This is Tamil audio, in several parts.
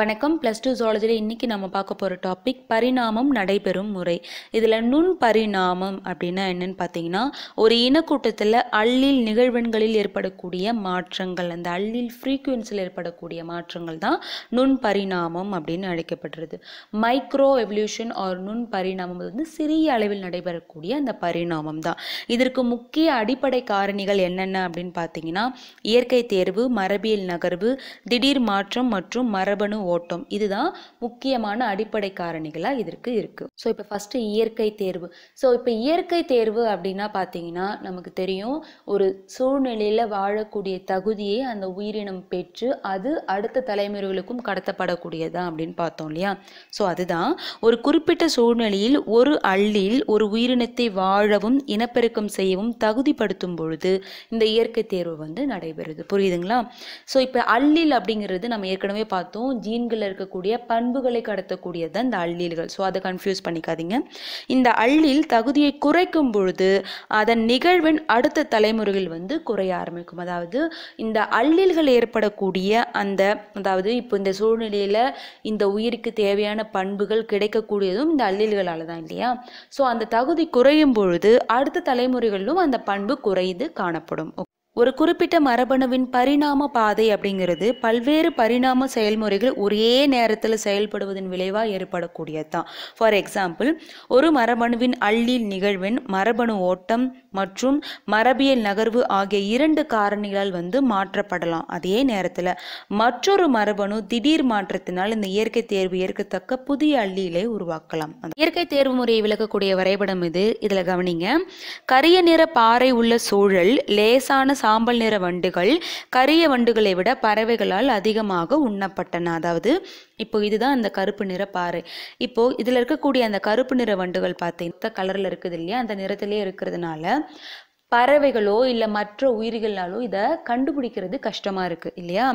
வணக்கம் ப்ளஸ் டூ ஜுவாலஜியில் இன்றைக்கி நம்ம பார்க்க போகிற டாபிக் பரிணாமம் நடைபெறும் முறை இதில் நுண் பரிணாமம் அப்படின்னா என்னென்னு பார்த்தீங்கன்னா ஒரு இனக்கூட்டத்தில் அள்ளில் நிகழ்வெண்களில் ஏற்படக்கூடிய மாற்றங்கள் அந்த அள்ளில் ஃப்ரீக்குவென்சியில் ஏற்படக்கூடிய மாற்றங்கள் தான் நுண் பரிணாமம் அப்படின்னு அழைக்கப்படுறது மைக்ரோ எவல்யூஷன் ஆர் நுண் பரிணாமம் வந்து சிறிய அளவில் நடைபெறக்கூடிய அந்த பரிணாமம் தான் இதற்கு முக்கிய அடிப்படை காரணிகள் என்னென்ன அப்படின்னு பார்த்தீங்கன்னா இயற்கை தேர்வு மரபியல் நகர்வு திடீர் மாற்றம் மற்றும் மரபணு ஓட்டம் இதுதான் முக்கியமான அடிப்படை காரணிகளாக இதற்கு இருக்குது ஸோ இப்போ ஃபஸ்ட்டு இயற்கை தேர்வு ஸோ இப்போ இயற்கை தேர்வு அப்படின்னா பார்த்தீங்கன்னா நமக்கு தெரியும் ஒரு சூழ்நிலையில் வாழக்கூடிய தகுதியை அந்த உயிரினம் பெற்று அது அடுத்த தலைமுறைகளுக்கும் கடத்தப்படக்கூடியதான் அப்படின்னு பார்த்தோம் இல்லையா ஸோ அதுதான் ஒரு குறிப்பிட்ட சூழ்நிலையில் ஒரு அள்ளில் ஒரு உயிரினத்தை வாழவும் இனப்பெருக்கம் செய்யவும் தகுதிப்படுத்தும் பொழுது இந்த இயற்கை தேர்வு வந்து நடைபெறுது புரியுதுங்களா ஸோ இப்போ அள்ளில் அப்படிங்கிறது நம்ம ஏற்கனவே பார்த்தோம் ஜீன் மீன்களில் இருக்கக்கூடிய பண்புகளை கடத்தக்கூடியது தான் இந்த அள்ளில்கள் ஸோ அதை கன்ஃபியூஸ் பண்ணிக்காதீங்க இந்த அள்ளில் தகுதியை குறைக்கும் பொழுது அதன் நிகழ்வின் அடுத்த தலைமுறையில் வந்து குறைய ஆரம்பிக்கும் அதாவது இந்த அள்ளில்கள் ஏற்படக்கூடிய அந்த அதாவது இப்போ இந்த சூழ்நிலையில் இந்த உயிருக்கு தேவையான பண்புகள் கிடைக்கக்கூடியதும் இந்த அள்ளில்களால் தான் இல்லையா ஸோ அந்த தகுதி குறையும் பொழுது அடுத்த தலைமுறைகளிலும் அந்த பண்பு குறைந்து காணப்படும் ஓகே ஒரு குறிப்பிட்ட மரபணுவின் பரிணாம பாதை அப்படிங்கிறது பல்வேறு பரிணாம செயல்முறைகள் ஒரே நேரத்தில் செயல்படுவதன் விளைவாக ஏற்படக்கூடியது தான் ஃபார் எக்ஸாம்பிள் ஒரு மரபணுவின் அள்ளில் நிகழ்வின் மரபணு ஓட்டம் மற்றும் மரபியல் நகர்வு ஆகிய இரண்டு காரணிகளால் வந்து மாற்றப்படலாம் அதே நேரத்தில் மற்றொரு மரபணு திடீர் மாற்றத்தினால் இந்த இயற்கை தேர்வு ஏற்கத்தக்க புதிய அள்ளியிலே உருவாக்கலாம் இயற்கை தேர்வு முறையை விளக்கக்கூடிய வரைபடம் இது இதில் கவனிங்க கரிய நிற பாறை உள்ள சூழல் லேசான சாம்பல் நிற வண்டுகள் கரிய வண்டுகளை விட பறவைகளால் அதிகமாக உண்ணப்பட்டன அதாவது இப்போ இதுதான் அந்த கருப்பு நிற பாறை இப்போ இதில் இருக்கக்கூடிய அந்த கருப்பு நிற வண்டுகள் பார்த்தீங்கன்னா கலரில் இருக்குது இல்லையா அந்த நிறத்திலே இருக்கிறதுனால பறவைகளோ இல்லை மற்ற உயிர்களாலோ இதை கண்டுபிடிக்கிறது கஷ்டமாக இருக்குது இல்லையா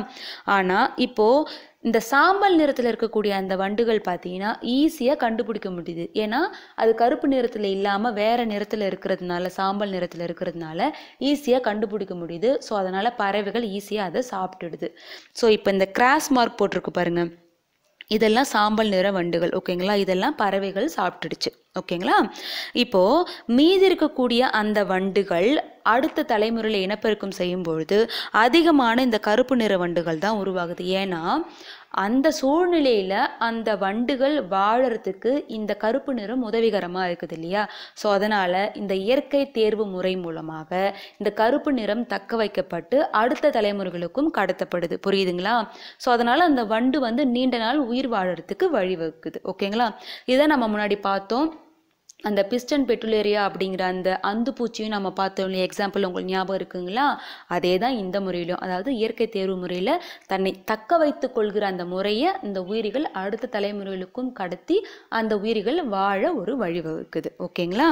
ஆனால் இப்போது இந்த சாம்பல் நிறத்தில் இருக்கக்கூடிய அந்த வண்டுகள் பார்த்தீங்கன்னா ஈஸியாக கண்டுபிடிக்க முடியுது ஏன்னா அது கருப்பு நிறத்தில் இல்லாமல் வேறு நிறத்தில் இருக்கிறதுனால சாம்பல் நிறத்தில் இருக்கிறதுனால ஈஸியாக கண்டுபிடிக்க முடியுது ஸோ அதனால் பறவைகள் ஈஸியாக அதை சாப்பிட்டுடுது ஸோ இப்போ இந்த கிராஸ் மார்க் போட்டிருக்கு பாருங்கள் இதெல்லாம் சாம்பல் நிற வண்டுகள் ஓகேங்களா இதெல்லாம் பறவைகள் சாப்பிட்டுடுச்சு ஓகேங்களா இப்போது மீதி இருக்கக்கூடிய அந்த வண்டுகள் அடுத்த தலைமுறையில் இனப்பெருக்கம் செய்யும்பொழுது அதிகமான இந்த கருப்பு நிற வண்டுகள் தான் உருவாகுது ஏன்னா அந்த சூழ்நிலையில் அந்த வண்டுகள் வாழறதுக்கு இந்த கருப்பு நிறம் உதவிகரமாக இருக்குது இல்லையா ஸோ அதனால் இந்த இயற்கை தேர்வு முறை மூலமாக இந்த கருப்பு நிறம் தக்க வைக்கப்பட்டு அடுத்த தலைமுறைகளுக்கும் கடத்தப்படுது புரியுதுங்களா ஸோ அதனால் அந்த வண்டு வந்து நீண்ட நாள் உயிர் வாழறதுக்கு வழிவகுக்குது ஓகேங்களா இதை நம்ம முன்னாடி பார்த்தோம் அந்த பிஸ்டன் பெட்டுலேரியா அப்படிங்கிற அந்த அந்து பூச்சியும் நம்ம பார்த்தோம் இல்லையா எக்ஸாம்பிள் உங்களுக்கு ஞாபகம் இருக்குங்களா அதே தான் இந்த முறையிலும் அதாவது இயற்கை தேர்வு முறையில் தன்னை தக்க வைத்து கொள்கிற அந்த முறையை இந்த உயிரிகள் அடுத்த தலைமுறைகளுக்கும் கடத்தி அந்த உயிரிகள் வாழ ஒரு வழிவகுக்குது ஓகேங்களா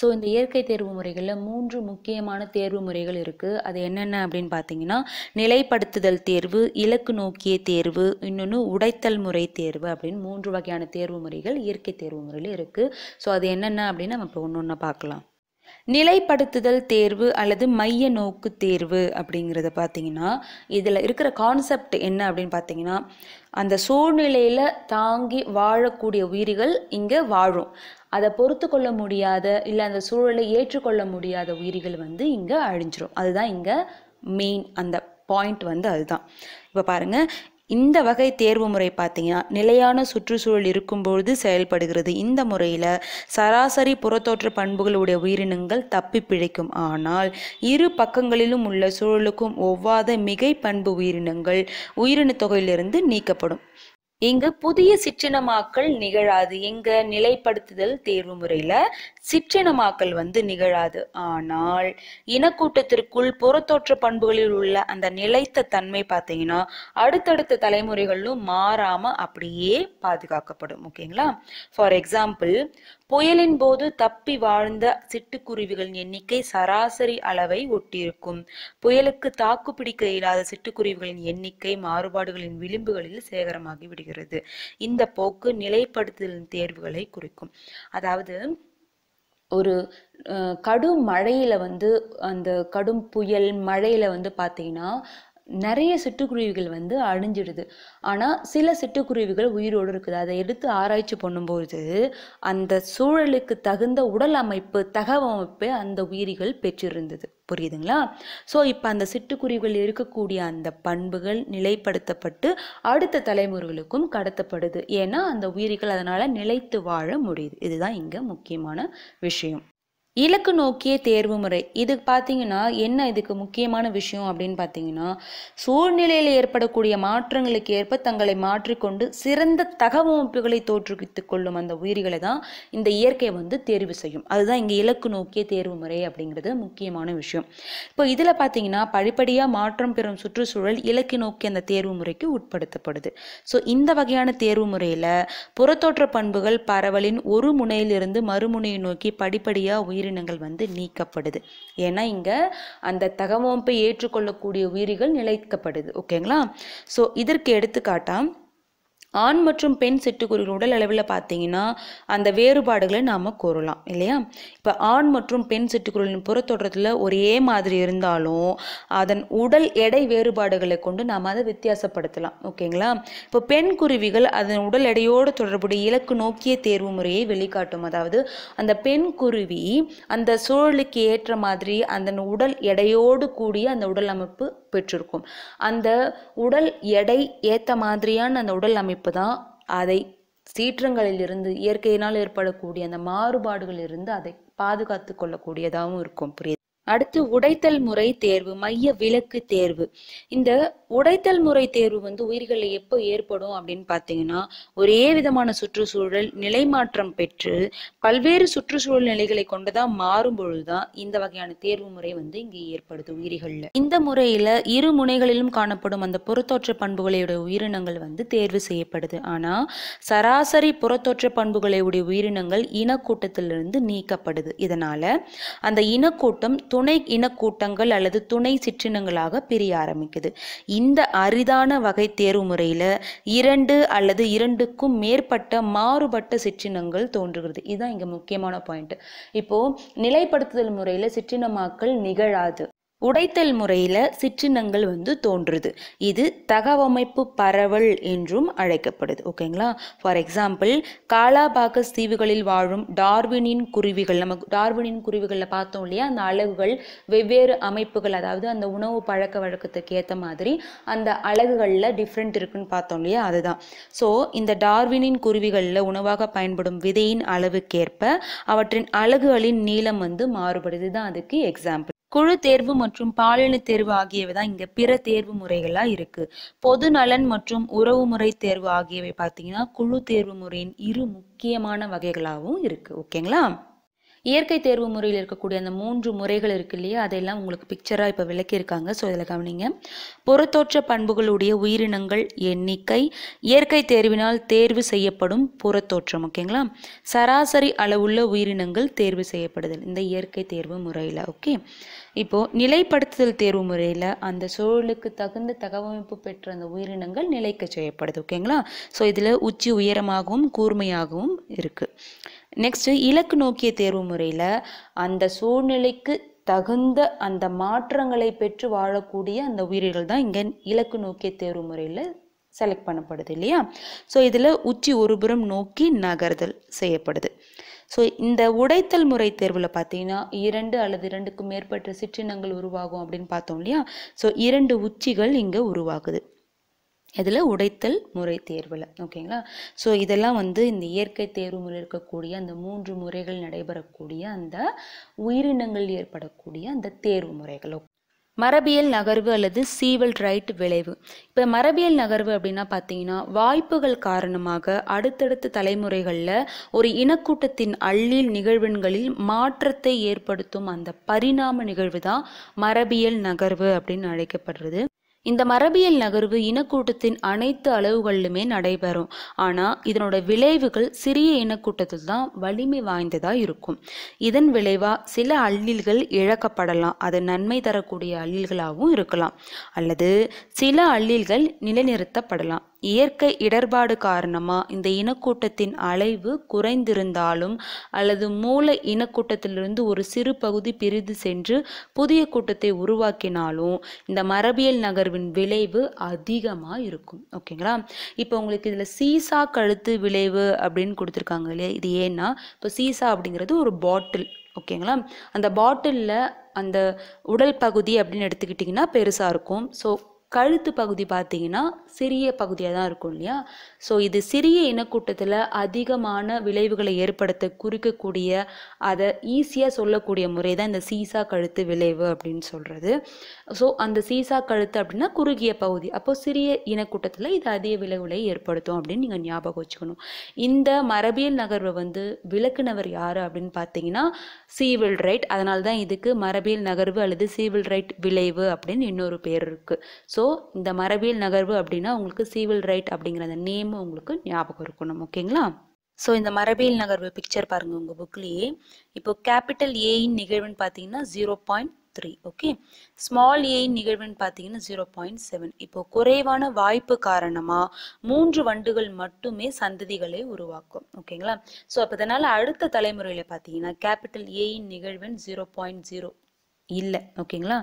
ஸோ இந்த இயற்கை தேர்வு முறைகளில் மூன்று முக்கியமான தேர்வு முறைகள் இருக்குது அது என்னென்ன அப்படின்னு பார்த்தீங்கன்னா நிலைப்படுத்துதல் தேர்வு இலக்கு நோக்கிய தேர்வு இன்னொன்று உடைத்தல் முறை தேர்வு அப்படின்னு மூன்று வகையான தேர்வு முறைகள் இயற்கை தேர்வு முறையில் இருக்குது ஸோ அது என்னென்ன அப்படின்னு நம்ம இப்போ ஒன்று ஒன்று பார்க்கலாம் நிலைப்படுத்துதல் தேர்வு அல்லது மைய நோக்கு தேர்வு அப்படிங்கிறத பார்த்தீங்கன்னா இதில் இருக்கிற கான்செப்ட் என்ன அப்படின்னு பார்த்தீங்கன்னா அந்த சூழ்நிலையில் தாங்கி வாழக்கூடிய உயிரிகள் இங்கே வாழும் அதை பொறுத்து கொள்ள முடியாத இல்லை அந்த சூழலை ஏற்றுக்கொள்ள முடியாத உயிரிகள் வந்து இங்கே அழிஞ்சிரும் அதுதான் இங்கே மெயின் அந்த பாயிண்ட் வந்து அதுதான் இப்போ பாருங்கள் இந்த வகை தேர்வு முறை பார்த்தீங்கன்னா நிலையான சுற்றுச்சூழல் இருக்கும்பொழுது செயல்படுகிறது இந்த முறையில் சராசரி புறத்தோற்ற பண்புகளுடைய உயிரினங்கள் தப்பி பிழைக்கும் ஆனால் இரு பக்கங்களிலும் உள்ள சூழலுக்கும் ஒவ்வாத மிகை பண்பு உயிரினங்கள் உயிரின தொகையிலிருந்து நீக்கப்படும் இங்கு புதிய சிற்றினமாக்கல் நிகழாது எங்க நிலைப்படுத்துதல் தேர்வு முறையில் சிற்றினமாக்கல் வந்து நிகழாது ஆனால் இனக்கூட்டத்திற்குள் புறத்தோற்ற பண்புகளில் உள்ள அந்த நிலைத்த தன்மை பார்த்தீங்கன்னா அடுத்தடுத்த தலைமுறைகளிலும் மாறாம அப்படியே பாதுகாக்கப்படும் ஓகேங்களா ஃபார் எக்ஸாம்பிள் புயலின் போது தப்பி வாழ்ந்த சிட்டுக்குருவிகளின் எண்ணிக்கை சராசரி அளவை ஒட்டியிருக்கும் புயலுக்கு தாக்கு பிடிக்க இயலாத சிட்டுக்குருவிகளின் எண்ணிக்கை மாறுபாடுகளின் விளிம்புகளில் சேகரமாகி விடுகிறது இந்த போக்கு நிலைப்படுத்தலின் தேர்வுகளை குறிக்கும் அதாவது ஒரு கடும் மழையில் வந்து அந்த கடும் புயல் மழையில் வந்து பார்த்திங்கன்னா நிறைய சிட்டுக்குருவிகள் வந்து அழிஞ்சிடுது ஆனால் சில சிட்டுக்குருவிகள் உயிரோடு இருக்குது அதை எடுத்து ஆராய்ச்சி பண்ணும்போது அந்த சூழலுக்கு தகுந்த உடல் அமைப்பு தகவமைப்பை அந்த உயிரிகள் பெற்றிருந்தது புரியுதுங்களா ஸோ இப்போ அந்த சிட்டுக்குருவிகள் இருக்கக்கூடிய அந்த பண்புகள் நிலைப்படுத்தப்பட்டு அடுத்த தலைமுறைகளுக்கும் கடத்தப்படுது ஏன்னா அந்த உயிரிகள் அதனால் நிலைத்து வாழ முடியுது இதுதான் இங்கே முக்கியமான விஷயம் இலக்கு நோக்கிய தேர்வு முறை இது பார்த்தீங்கன்னா என்ன இதுக்கு முக்கியமான விஷயம் அப்படின்னு பார்த்தீங்கன்னா சூழ்நிலையில் ஏற்படக்கூடிய மாற்றங்களுக்கு ஏற்ப தங்களை மாற்றிக்கொண்டு சிறந்த தகவமைப்புகளை தோற்றுவித்துக் கொள்ளும் அந்த உயிரிகளை தான் இந்த இயற்கை வந்து தேர்வு செய்யும் அதுதான் இங்கே இலக்கு நோக்கிய தேர்வு முறை அப்படிங்கிறது முக்கியமான விஷயம் இப்போ இதில் பார்த்தீங்கன்னா படிப்படியாக மாற்றம் பெறும் சுற்றுச்சூழல் இலக்கு நோக்கிய அந்த தேர்வு முறைக்கு உட்படுத்தப்படுது ஸோ இந்த வகையான தேர்வு முறையில் புறத்தோற்ற பண்புகள் பரவலின் ஒரு முனையிலிருந்து மறுமுனையை நோக்கி படிப்படியாக உயிர் உயிரினங்கள் வந்து நீக்கப்படுது ஏன்னா இங்கே அந்த தகவமைப்பை ஏற்றுக்கொள்ளக்கூடிய உயிரிகள் நிலைக்கப்படுது ஓகேங்களா ஸோ இதற்கு எடுத்துக்காட்டாக ஆண் மற்றும் பெண் சிட்டுக்குருவிகள் உடல் அளவில் பார்த்தீங்கன்னா அந்த வேறுபாடுகளை நாம் கூறலாம் இல்லையா இப்போ ஆண் மற்றும் பெண் சிட்டுக்குருவின் புறத்தொடரத்தில் ஒரே மாதிரி இருந்தாலும் அதன் உடல் எடை வேறுபாடுகளை கொண்டு நாம் அதை வித்தியாசப்படுத்தலாம் ஓகேங்களா இப்போ பெண் குருவிகள் அதன் உடல் எடையோடு தொடர்புடைய இலக்கு நோக்கிய தேர்வு முறையை வெளிக்காட்டும் அதாவது அந்த பெண் குருவி அந்த சூழலுக்கு ஏற்ற மாதிரி அந்த உடல் எடையோடு கூடிய அந்த உடல் அமைப்பு பெற்றிருக்கும் அந்த உடல் எடை ஏற்ற மாதிரியான அந்த உடல் அமைப்பு தான் அதை சீற்றங்களில் இருந்து இயற்கையினால் ஏற்படக்கூடிய அந்த மாறுபாடுகளிலிருந்து அதை பாதுகாத்து கொள்ளக்கூடியதாகவும் இருக்கும் புரிய அடுத்து உடைத்தல் முறை தேர்வு மைய விலக்கு தேர்வு இந்த உடைத்தல் முறை தேர்வு வந்து உயிர்களில் எப்போ ஏற்படும் அப்படின்னு பார்த்தீங்கன்னா ஒரே விதமான சுற்றுச்சூழல் நிலைமாற்றம் பெற்று பல்வேறு சுற்றுச்சூழல் நிலைகளை கொண்டுதான் மாறும் பொழுதுதான் இந்த வகையான தேர்வு முறை வந்து இங்கு ஏற்படுது உயிரிகளில் இந்த முறையில இரு முனைகளிலும் காணப்படும் அந்த புறத்தோற்ற பண்புகளையுடைய உயிரினங்கள் வந்து தேர்வு செய்யப்படுது ஆனா சராசரி புறத்தோற்ற பண்புகளையுடைய உயிரினங்கள் இனக்கூட்டத்திலிருந்து நீக்கப்படுது இதனால அந்த இனக்கூட்டம் துணை இனக்கூட்டங்கள் அல்லது துணை சிற்றினங்களாக பிரிய ஆரம்பிக்குது இந்த அரிதான வகை தேர்வு முறையில் இரண்டு அல்லது இரண்டுக்கும் மேற்பட்ட மாறுபட்ட சிற்றினங்கள் தோன்றுகிறது இதுதான் இங்கே முக்கியமான பாயிண்ட் இப்போது நிலைப்படுத்துதல் முறையில் சிற்றினமாக்கல் நிகழாது உடைத்தல் முறையில் சிற்றினங்கள் வந்து தோன்றுது இது தகவமைப்பு பரவல் என்றும் அழைக்கப்படுது ஓகேங்களா ஃபார் எக்ஸாம்பிள் காலாபாகஸ் தீவுகளில் வாழும் டார்வினின் குருவிகள் நம்ம டார்வினின் குருவிகளில் பார்த்தோம் இல்லையா அந்த அழகுகள் வெவ்வேறு அமைப்புகள் அதாவது அந்த உணவு பழக்க வழக்கத்துக்கு ஏற்ற மாதிரி அந்த அழகுகளில் டிஃப்ரெண்ட் இருக்குன்னு பார்த்தோம் இல்லையா அதுதான் ஸோ இந்த டார்வினின் குருவிகளில் உணவாக பயன்படும் விதையின் அளவுக்கேற்ப அவற்றின் அழகுகளின் நீளம் வந்து மாறுபடுது தான் அதுக்கு எக்ஸாம்பிள் குழு தேர்வு மற்றும் பாலின தேர்வு ஆகியவை தான் பிற தேர்வு முறைகளா இருக்கு பொது நலன் மற்றும் உறவுமுறை தேர்வு ஆகியவை பார்த்தீங்கன்னா குழு தேர்வு முறையின் இரு முக்கியமான வகைகளாகவும் இருக்கு ஓகேங்களா இயற்கை தேர்வு முறையில் இருக்கக்கூடிய அந்த மூன்று முறைகள் இருக்கு இல்லையா அதையெல்லாம் உங்களுக்கு பிக்சராக இப்போ விளக்கியிருக்காங்க ஸோ இதில் கவனிங்க புறத்தோற்ற பண்புகளுடைய உயிரினங்கள் எண்ணிக்கை இயற்கை தேர்வினால் தேர்வு செய்யப்படும் புறத்தோற்றம் ஓகேங்களா சராசரி அளவுள்ள உயிரினங்கள் தேர்வு செய்யப்படுதல் இந்த இயற்கை தேர்வு முறையில் ஓகே இப்போது நிலைப்படுத்துதல் தேர்வு முறையில் அந்த சூழலுக்கு தகுந்த தகவமைப்பு பெற்ற அந்த உயிரினங்கள் நிலைக்க செய்யப்படுது ஓகேங்களா ஸோ இதில் உச்சி உயரமாகவும் கூர்மையாகவும் இருக்குது நெக்ஸ்ட்டு இலக்கு நோக்கிய தேர்வு முறையில் அந்த சூழ்நிலைக்கு தகுந்த அந்த மாற்றங்களை பெற்று வாழக்கூடிய அந்த உயிரிகள் தான் இங்கே இலக்கு நோக்கிய தேர்வு முறையில் செலக்ட் பண்ணப்படுது இல்லையா ஸோ இதில் உச்சி ஒருபுறம் நோக்கி நகர்தல் செய்யப்படுது ஸோ இந்த உடைத்தல் முறை தேர்வில் பார்த்தீங்கன்னா இரண்டு அல்லது இரண்டுக்கும் மேற்பட்ட சிற்றினங்கள் உருவாகும் அப்படின்னு பார்த்தோம் இல்லையா ஸோ இரண்டு உச்சிகள் இங்கே உருவாகுது இதில் உடைத்தல் முறை தேர்வில் ஓகேங்களா ஸோ இதெல்லாம் வந்து இந்த இயற்கை தேர்வு முறை இருக்கக்கூடிய அந்த மூன்று முறைகள் நடைபெறக்கூடிய அந்த உயிரினங்கள் ஏற்படக்கூடிய அந்த தேர்வு முறைகள் மரபியல் நகர்வு அல்லது சீவல் ரைட் விளைவு இப்போ மரபியல் நகர்வு அப்படின்னா பார்த்தீங்கன்னா வாய்ப்புகள் காரணமாக அடுத்தடுத்த தலைமுறைகளில் ஒரு இனக்கூட்டத்தின் அள்ளில் நிகழ்வுகளில் மாற்றத்தை ஏற்படுத்தும் அந்த பரிணாம நிகழ்வு தான் மரபியல் நகர்வு அப்படின்னு அழைக்கப்படுறது இந்த மரபியல் நகர்வு இனக்கூட்டத்தின் அனைத்து அளவுகளிலுமே நடைபெறும் ஆனால் இதனோட விளைவுகள் சிறிய இனக்கூட்டத்தில் தான் வலிமை வாய்ந்ததாக இருக்கும் இதன் விளைவாக சில அள்ளில்கள் இழக்கப்படலாம் அது நன்மை தரக்கூடிய அள்ளில்களாகவும் இருக்கலாம் அல்லது சில அள்ளில்கள் நிலைநிறுத்தப்படலாம் இயற்கை இடர்பாடு காரணமாக இந்த இனக்கூட்டத்தின் அலைவு குறைந்திருந்தாலும் அல்லது மூல இனக்கூட்டத்திலிருந்து ஒரு சிறு பகுதி பிரிந்து சென்று புதிய கூட்டத்தை உருவாக்கினாலும் இந்த மரபியல் நகர்வு உணர்வின் விளைவு அதிகமாக இருக்கும் ஓகேங்களா இப்போ உங்களுக்கு இதில் சீசா கழுத்து விளைவு அப்படின்னு கொடுத்துருக்காங்க இல்லையா இது ஏன்னா இப்போ சீசா அப்படிங்கிறது ஒரு பாட்டில் ஓகேங்களா அந்த பாட்டிலில் அந்த உடல் பகுதி அப்படின்னு எடுத்துக்கிட்டிங்கன்னா பெருசாக இருக்கும் ஸோ கழுத்து பகுதி பார்த்தீங்கன்னா சிறிய பகுதியாக தான் இருக்கும் இல்லையா ஸோ இது சிறிய இனக்கூட்டத்தில் அதிகமான விளைவுகளை ஏற்படுத்த குறிக்கக்கூடிய அதை ஈஸியாக சொல்லக்கூடிய முறை தான் இந்த சீசா கழுத்து விளைவு அப்படின்னு சொல்கிறது ஸோ அந்த சீசா கழுத்து அப்படின்னா குறுகிய பகுதி அப்போது சிறிய இனக்கூட்டத்தில் இது அதிக விளைவுகளை ஏற்படுத்தும் அப்படின்னு நீங்கள் ஞாபகம் வச்சுக்கணும் இந்த மரபியல் நகர்வை வந்து விளக்குனவர் யார் அப்படின்னு பார்த்தீங்கன்னா சீவில் ரைட் அதனால தான் இதுக்கு மரபியல் நகர்வு அல்லது சீவில் ரைட் விளைவு அப்படின்னு இன்னொரு பேர் இருக்குது ஸோ ஸோ இந்த மரபியல் நகர்வு அப்படின்னா உங்களுக்கு சிவில் ரைட் அப்படிங்கிற அந்த நேம் உங்களுக்கு ஞாபகம் இருக்கணும் ஓகேங்களா ஸோ இந்த மரபியல் நகர்வு பிக்சர் பாருங்கள் உங்கள் புக்லேயே இப்போ கேபிட்டல் ஏயின் நிகழ்வுன்னு பார்த்தீங்கன்னா zero point three okay small ஏயின் நிகழ்வுன்னு பார்த்தீங்கன்னா ஜீரோ பாயிண்ட் செவன் இப்போ குறைவான வாய்ப்பு காரணமாக மூன்று வண்டுகள் மட்டுமே சந்ததிகளை உருவாக்கும் ஓகேங்களா ஸோ அப்போ இதனால் அடுத்த தலைமுறையில் பார்த்தீங்கன்னா கேபிட்டல் ஏயின் நிகழ்வுன்னு ஜீரோ பாயிண்ட் ஜீரோ இல்லை ஓகேங்களா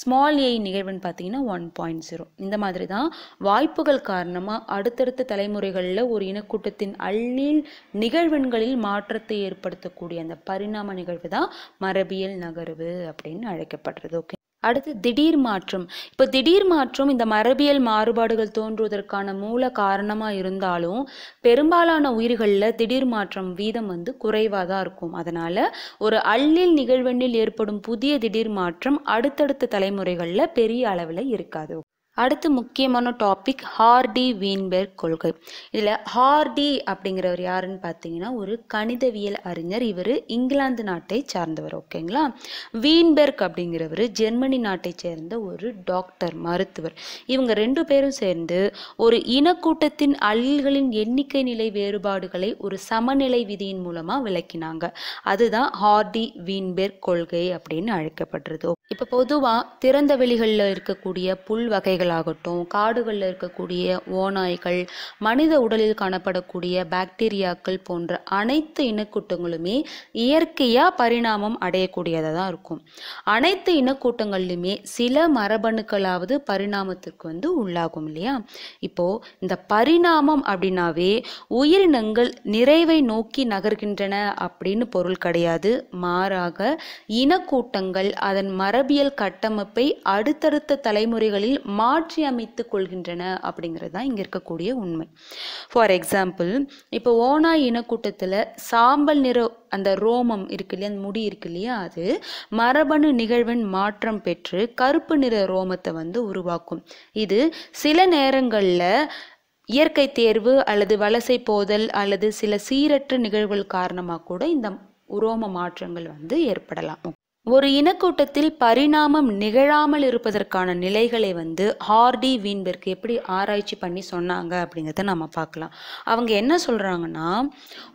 ஸ்மால் ஏ நிகழ்வுன்னு பார்த்தீங்கன்னா ஒன் பாயிண்ட் ஜீரோ இந்த மாதிரி தான் வாய்ப்புகள் காரணமாக அடுத்தடுத்த தலைமுறைகளில் ஒரு இனக்கூட்டத்தின் அள்ளில் நிகழ்வெண்களில் மாற்றத்தை ஏற்படுத்தக்கூடிய அந்த பரிணாம நிகழ்வு தான் மரபியல் நகர்வு அப்படின்னு அழைக்கப்படுறது ஓகே அடுத்து திடீர் மாற்றம் இப்போ திடீர் மாற்றம் இந்த மரபியல் மாறுபாடுகள் தோன்றுவதற்கான மூல காரணமாக இருந்தாலும் பெரும்பாலான உயிர்களில் திடீர் மாற்றம் வீதம் வந்து குறைவாக தான் இருக்கும் அதனால் ஒரு அள்ளில் நிகழ்வெண்ணில் ஏற்படும் புதிய திடீர் மாற்றம் அடுத்தடுத்த தலைமுறைகளில் பெரிய அளவில் இருக்காது அடுத்து முக்கியமான டாபிக் ஹார்டி வீன்பெர்க் கொள்கை இதில் ஹார்டி அப்படிங்கிறவர் யாருன்னு பார்த்தீங்கன்னா ஒரு கணிதவியல் அறிஞர் இவர் இங்கிலாந்து நாட்டை சார்ந்தவர் ஓகேங்களா வீன்பெர்க் அப்படிங்கிறவர் ஜெர்மனி நாட்டை சேர்ந்த ஒரு டாக்டர் மருத்துவர் இவங்க ரெண்டு பேரும் சேர்ந்து ஒரு இனக்கூட்டத்தின் அழில்களின் எண்ணிக்கை நிலை வேறுபாடுகளை ஒரு சமநிலை விதியின் மூலமாக விளக்கினாங்க அதுதான் ஹார்டி வீன்பெர்க் கொள்கை அப்படின்னு அழைக்கப்படுறது இப்போ பொதுவாக திறந்த வெளிகளில் இருக்கக்கூடிய புல் வகைகள் பூச்சிகளாகட்டும் காடுகளில் இருக்கக்கூடிய ஓநாய்கள் மனித உடலில் காணப்படக்கூடிய பாக்டீரியாக்கள் போன்ற அனைத்து இனக்கூட்டங்களுமே இயற்கையாக பரிணாமம் அடையக்கூடியதாக தான் இருக்கும் அனைத்து இனக்கூட்டங்கள்லையுமே சில மரபணுக்களாவது பரிணாமத்திற்கு வந்து உள்ளாகும் இல்லையா இப்போது இந்த பரிணாமம் அப்படின்னாவே உயிரினங்கள் நிறைவை நோக்கி நகர்கின்றன அப்படின்னு பொருள் கிடையாது மாறாக இனக்கூட்டங்கள் அதன் மரபியல் கட்டமைப்பை அடுத்தடுத்த தலைமுறைகளில் மா மாற்றி அமைத்து கொள்கின்றன அப்படிங்கிறது தான் இங்கே இருக்கக்கூடிய உண்மை ஃபார் எக்ஸாம்பிள் இப்போ ஓனாய் இனக்கூட்டத்தில் சாம்பல் நிற அந்த ரோமம் இருக்கு இல்லையா அந்த முடி இருக்கு இல்லையா அது மரபணு நிகழ்வின் மாற்றம் பெற்று கருப்பு நிற ரோமத்தை வந்து உருவாக்கும் இது சில நேரங்களில் இயற்கை தேர்வு அல்லது வலசை போதல் அல்லது சில சீரற்ற நிகழ்வுகள் காரணமாக கூட இந்த உரோம மாற்றங்கள் வந்து ஏற்படலாம் ஒரு இனக்கூட்டத்தில் பரிணாமம் நிகழாமல் இருப்பதற்கான நிலைகளை வந்து ஹார்டி வீன்பெர்க் எப்படி ஆராய்ச்சி பண்ணி சொன்னாங்க அப்படிங்கிறத நம்ம பார்க்கலாம் அவங்க என்ன சொல்கிறாங்கன்னா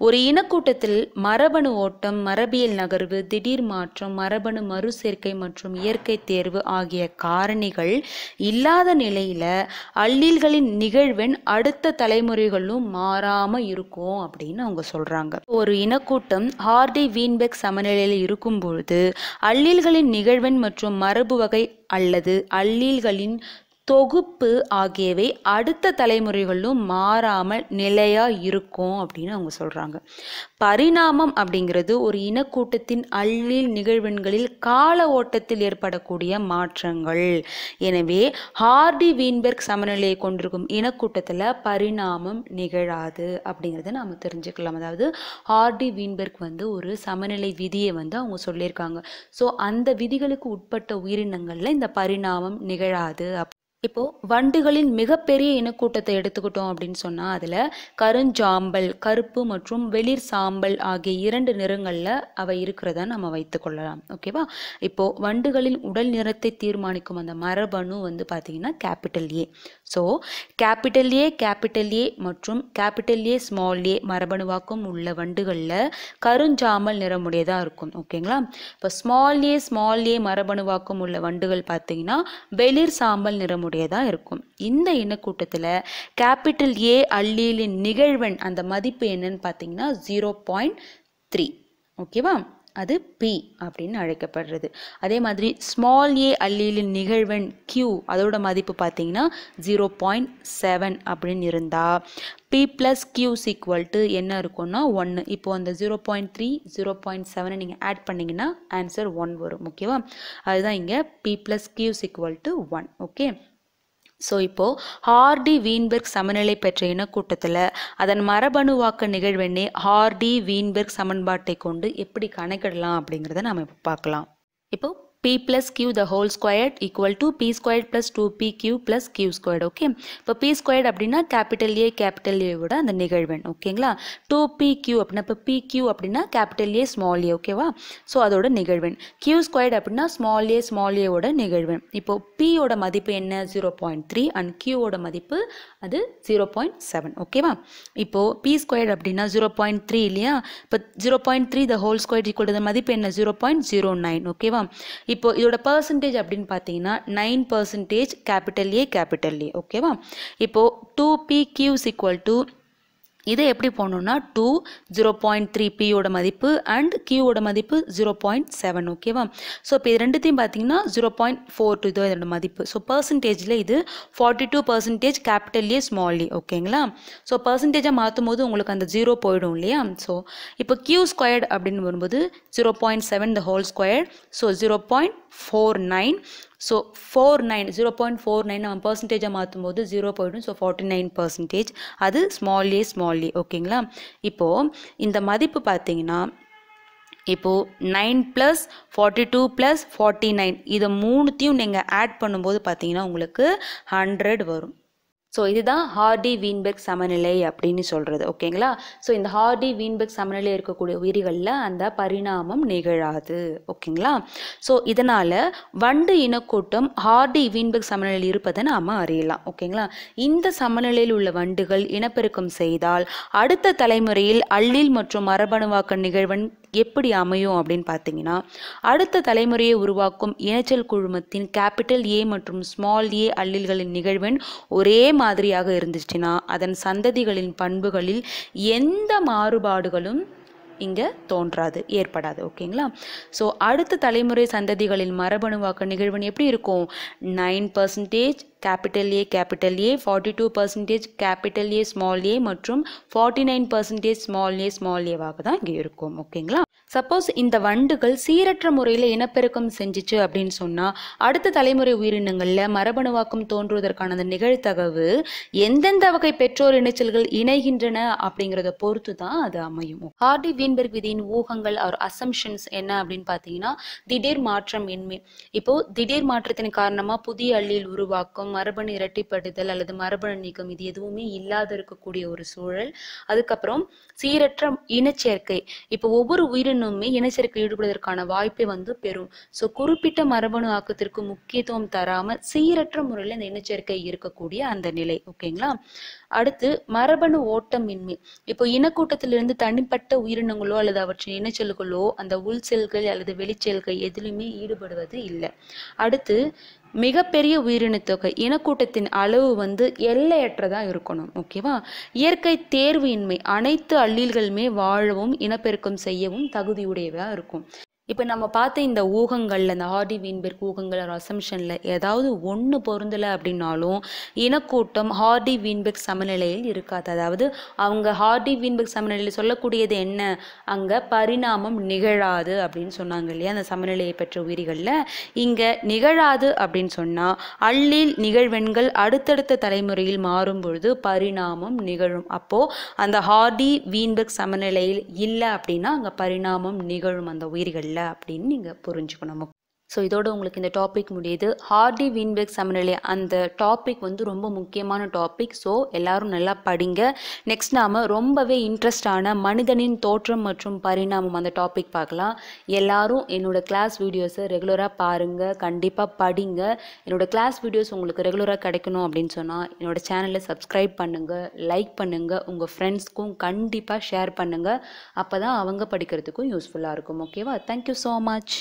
ஒரு இனக்கூட்டத்தில் மரபணு ஓட்டம் மரபியல் நகர்வு திடீர் மாற்றம் மரபணு மறுசேர்க்கை மற்றும் இயற்கை தேர்வு ஆகிய காரணிகள் இல்லாத நிலையில் அல்லீல்களின் நிகழ்வெண் அடுத்த தலைமுறைகளும் மாறாமல் இருக்கும் அப்படின்னு அவங்க சொல்கிறாங்க ஒரு இனக்கூட்டம் ஹார்டி வீன்பெக் சமநிலையில் இருக்கும்பொழுது அல்லீல்களின் நிகழ்வெண் மற்றும் மரபு வகை அல்லது அல்லீல்களின் தொகுப்பு ஆகியவை அடுத்த தலைமுறைகளும் மாறாமல் நிலையாக இருக்கும் அப்படின்னு அவங்க சொல்கிறாங்க பரிணாமம் அப்படிங்கிறது ஒரு இனக்கூட்டத்தின் அள்ளில் நிகழ்வெண்களில் கால ஓட்டத்தில் ஏற்படக்கூடிய மாற்றங்கள் எனவே ஹார்டி வீன்பெர்க் சமநிலையை கொண்டிருக்கும் இனக்கூட்டத்தில் பரிணாமம் நிகழாது அப்படிங்கிறத நாம் தெரிஞ்சுக்கலாம் அதாவது ஹார்டி வீன்பெர்க் வந்து ஒரு சமநிலை விதியை வந்து அவங்க சொல்லியிருக்காங்க ஸோ அந்த விதிகளுக்கு உட்பட்ட உயிரினங்களில் இந்த பரிணாமம் நிகழாது அப் இப்போ வண்டுகளின் மிகப்பெரிய இனக்கூட்டத்தை எடுத்துக்கிட்டோம் அப்படின்னு சொன்னா அதுல கருஞ்சாம்பல் கருப்பு மற்றும் வெளிர் சாம்பல் ஆகிய இரண்டு நிறங்கள்ல அவை இருக்கிறத நம்ம வைத்துக் கொள்ளலாம் ஓகேவா இப்போ வண்டுகளின் உடல் நிறத்தை தீர்மானிக்கும் அந்த மரபணு வந்து பாத்தீங்கன்னா capital A so capital A capital A மற்றும் கேபிட்டல் ஏ ஸ்மால் ஏ மரபணுவாக்கம் உள்ள வண்டுகளில் கருஞ்சாம்பல் நிறமுடையதாக இருக்கும் ஓகேங்களா இப்போ ஸ்மால் ஏ ஸ்மால் ஏ மரபணுவாக்கம் உள்ள வண்டுகள் பார்த்தீங்கன்னா வெளிர் சாம்பல் நிறமுடைய தான் இருக்கும் இந்த இனக்கூட்டத்தில் கேபிட்டல் ஏ அல்லீலின் நிகழ்வெண் அந்த மதிப்பு என்னன்னு பார்த்தீங்கன்னா ஜீரோ பாயிண்ட் த்ரீ ஓகேவா அது பி அப்படின்னு அழைக்கப்படுறது அதே மாதிரி ஸ்மால் ஏ அல்லீலின் நிகழ்வெண் கியூ அதோட மதிப்பு பார்த்தீங்கன்னா ஜீரோ பாயிண்ட் செவன் அப்படின்னு இருந்தால் p plus q's equal to என்ன இருக்கும்னா ஒன்று இப்போ அந்த zero point three zero point செவனை நீங்கள் ஆட் பண்ணிங்கன்னா ஆன்சர் ஒன் வரும் ஓகேவா அதுதான் இங்கே p plus q's equal to one okay so இப்போது ஹார்டி வீன்பெர்க் சமநிலை பெற்ற இனக்கூட்டத்தில் அதன் மரபணுவாக்க நிகழ்வெண்ணை ஹார்டி வீன்பெர்க் சமன்பாட்டை கொண்டு எப்படி கணக்கிடலாம் அப்படிங்கிறத நாம் இப்போ பார்க்கலாம் இப்போது p plus q the whole squared equal to p squared plus 2pq plus q squared okay இப்போ p squared அப்படின்னா கேபிட்டல் ஏ கேபிட்டல் ஏவோட அந்த நிகழ்வெண் ஓகேங்களா 2pq அப்படின்னா இப்போ pq அப்படின்னா கேபிட்டல் ஏ ஸ்மால் ஏ ஓகேவா ஸோ அதோட நிகழ்வெண் q ஸ்கொயர்ட் அப்படின்னா ஸ்மால் ஏ ஸ்மால் ஏவோட நிகழ்வெண் இப்போ p ஓட மதிப்பு என்ன zero point three and q ஓட மதிப்பு அது ஜீரோ பாயிண்ட் செவன் ஓகேவா இப்போ p ஸ்கொயர்ட் அப்படின்னா ஜீரோ பாயிண்ட் த்ரீ இல்லையா இப்போ zero point three the whole squared equal மதிப்பு என்ன ஜீரோ பாயிண்ட் ஜீரோ நைன் ஓகேவா இப்போ இதோட பர்சன்டேஜ் அப்படின்னு பார்த்தீங்கன்னா nine percentage capital A capital A ஓகேவா இப்போது two p q's equal to இதை எப்படி போகணுன்னா டூ ஜீரோ பாயிண்ட் த்ரீ பியோட மதிப்பு அண்ட் கியூவோட மதிப்பு ஜீரோ பாயிண்ட் செவன் ஓகேவா ஸோ இப்போ இது ரெண்டுத்தையும் பார்த்தீங்கன்னா ஜீரோ பாயிண்ட் ஃபோர் டூ இதோ இதோட மதிப்பு ஸோ பர்சன்டேஜில் இது ஃபார்ட்டி டூ பர்சன்டேஜ் கேபிட்டல்லே ஸ்மால்லி ஓகேங்களா ஸோ பர்சன்டேஜாக மாற்றும் போது உங்களுக்கு அந்த ஜீரோ போயிடும் இல்லையா ஸோ இப்போ கியூ ஸ்கொயர்டு அப்படின்னு வரும்போது zero point seven the whole square so zero point four nine so four nine zero point four nine நம்ம பர்சன்டேஜாக மாற்றும் போது ஜீரோ போய்டும் ஸோ ஃபார்ட்டி நைன் பர்சன்டேஜ் அது ஸ்மால் ஏ ஓகேங்களா இப்போது இந்த மதிப்பு பார்த்தீங்கன்னா இப்போது nine plus forty two plus forty nine இதை மூணுத்தையும் நீங்கள் ஆட் பண்ணும்போது பார்த்தீங்கன்னா உங்களுக்கு ஹண்ட்ரட் வரும் ஸோ இதுதான் ஹார்டி வீன்பெக் சமநிலை அப்படின்னு சொல்கிறது ஓகேங்களா ஸோ இந்த ஹார்டி வீன்பெக் சமநிலை இருக்கக்கூடிய உயிரிகளில் அந்த பரிணாமம் நிகழாது ஓகேங்களா ஸோ இதனால் வண்டு இனக்கூட்டம் ஹார்டி வீன்பெக் சமநிலையில் இருப்பதை நாம் அறியலாம் ஓகேங்களா இந்த சமநிலையில் உள்ள வண்டுகள் இனப்பெருக்கம் செய்தால் அடுத்த தலைமுறையில் அள்ளில் மற்றும் மரபணுவாக்க நிகழ்வன் எப்படி அமையும் அப்படின்னு பார்த்தீங்கன்னா அடுத்த தலைமுறையை உருவாக்கும் இணைச்சல் குழுமத்தின் கேபிட்டல் ஏ மற்றும் ஸ்மால் ஏ அல்லில்களின் நிகழ்வெண் ஒரே மாதிரியாக இருந்துச்சுன்னா அதன் சந்ததிகளின் பண்புகளில் எந்த மாறுபாடுகளும் இங்கே தோன்றாது ஏற்படாது ஓகேங்களா ஸோ அடுத்த தலைமுறை சந்ததிகளில் மரபணுவாக்க நிகழ்வன் எப்படி இருக்கும் nine percentage capital A capital A forty two percentage capital A small a மற்றும் forty nine percentage small a small ஏவாக தான் இங்கே இருக்கும் ஓகேங்களா சப்போஸ் இந்த வண்டுகள் சீரற்ற முறையில் இனப்பெருக்கம் செஞ்சிச்சு அப்படின்னு சொன்னால் அடுத்த தலைமுறை உயிரினங்களில் மரபணுவாக்கம் தோன்றுவதற்கான அந்த நிகழ்த்தகவு எந்தெந்த வகை பெற்றோர் இணைச்சல்கள் இணைகின்றன அப்படிங்கிறத பொறுத்து தான் அது அமையும் ஹார்டி வீன்பெர்க் விதியின் ஊகங்கள் அவர் அசம்ஷன்ஸ் என்ன அப்படின்னு பார்த்தீங்கன்னா திடீர் மாற்றம் இன்மை இப்போ திடீர் மாற்றத்தின் காரணமாக புதிய அள்ளியில் உருவாக்கம் மரபணு இரட்டிப்படுதல் அல்லது மரபணு நீக்கம் இது எதுவுமே இல்லாத இருக்கக்கூடிய ஒரு சூழல் அதுக்கப்புறம் சீரற்ற இனச்சேர்க்கை இப்போ ஒவ்வொரு உயிரின மரபணுமே இனச்சேர்க்கை ஈடுபடுவதற்கான வாய்ப்பை வந்து பெறும் ஸோ குறிப்பிட்ட மரபணு ஆக்கத்திற்கு முக்கியத்துவம் தராமல் சீரற்ற முறையில் இந்த இனச்சரிக்கை இருக்கக்கூடிய அந்த நிலை ஓகேங்களா அடுத்து மரபணு ஓட்டமின்மை இப்போ இனக்கூட்டத்திலிருந்து தனிப்பட்ட உயிரினங்களோ அல்லது அவற்றின் இனச்செல்களோ அந்த உள் செல்கள் அல்லது வெளிச்செல்கள் எதிலுமே ஈடுபடுவது இல்லை அடுத்து மிகப்பெரிய உயிரினத்தொகை இனக்கூட்டத்தின் அளவு வந்து எல்லையற்றதாக இருக்கணும் ஓகேவா இயற்கை தேர்வு இன்மை அனைத்து அள்ளீல்களுமே வாழவும் இனப்பெருக்கம் செய்யவும் தகுதியுடையதாக இருக்கும் இப்போ நம்ம பார்த்த இந்த ஊகங்களில் இந்த ஹார்டி வீன்பெர்க் ஊகங்கள் ஒரு அசம்ஷனில் ஏதாவது ஒன்று பொருந்தலை அப்படின்னாலும் இனக்கூட்டம் ஹார்டி வீன்பெக் சமநிலையில் இருக்காது அதாவது அவங்க ஹார்டி வீன்பெக் சமநிலையில் சொல்லக்கூடியது என்ன அங்கே பரிணாமம் நிகழாது அப்படின்னு சொன்னாங்க இல்லையா அந்த சமநிலையை பெற்ற உயிரிகளில் இங்கே நிகழாது அப்படின்னு சொன்னால் அள்ளில் நிகழ்வெண்கள் அடுத்தடுத்த தலைமுறையில் மாறும் பொழுது பரிணாமம் நிகழும் அப்போது அந்த ஹார்டி வீன்பெக் சமநிலையில் இல்லை அப்படின்னா அங்கே பரிணாமம் நிகழும் அந்த உயிர்களில் இல்லை அப்படின்னு நீங்கள் புரிஞ்சுக்கணும் ஸோ இதோட உங்களுக்கு இந்த டாபிக் முடியுது ஹார்டி வீன்பெக் சமநிலை அந்த டாபிக் வந்து ரொம்ப முக்கியமான டாபிக் ஸோ எல்லாரும் நல்லா படிங்க நெக்ஸ்ட் நாம் ரொம்பவே இன்ட்ரெஸ்டான மனிதனின் தோற்றம் மற்றும் பரிணாமம் அந்த டாபிக் பார்க்கலாம் எல்லாரும் என்னோடய கிளாஸ் வீடியோஸை ரெகுலராக பாருங்கள் கண்டிப்பாக படிங்க என்னோடய கிளாஸ் வீடியோஸ் உங்களுக்கு ரெகுலராக கிடைக்கணும் அப்படின்னு சொன்னால் என்னோடய சேனலை சப்ஸ்கிரைப் பண்ணுங்கள் லைக் பண்ணுங்கள் உங்கள் ஃப்ரெண்ட்ஸ்க்கும் கண்டிப்பாக ஷேர் பண்ணுங்கள் அப்போ தான் அவங்க படிக்கிறதுக்கும் யூஸ்ஃபுல்லாக இருக்கும் ஓகேவா தேங்க்யூ ஸோ மச்